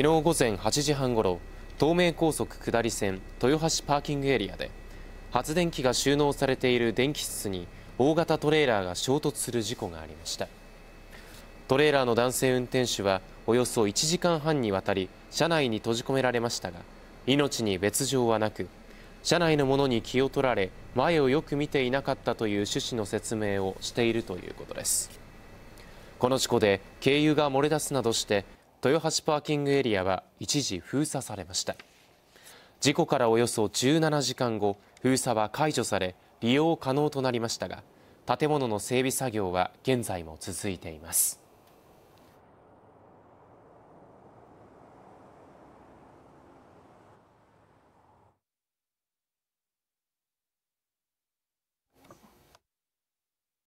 昨日午前8時半ごろ東名高速下り線豊橋パーキングエリアで発電機が収納されている電気室に大型トレーラーが衝突する事故がありましたトレーラーの男性運転手はおよそ1時間半にわたり車内に閉じ込められましたが命に別状はなく車内のものに気を取られ前をよく見ていなかったという趣旨の説明をしているということですこの事故で軽油が漏れ出すなどして豊橋パーキングエリアは一時封鎖されました事故からおよそ17時間後封鎖は解除され利用可能となりましたが建物の整備作業は現在も続いています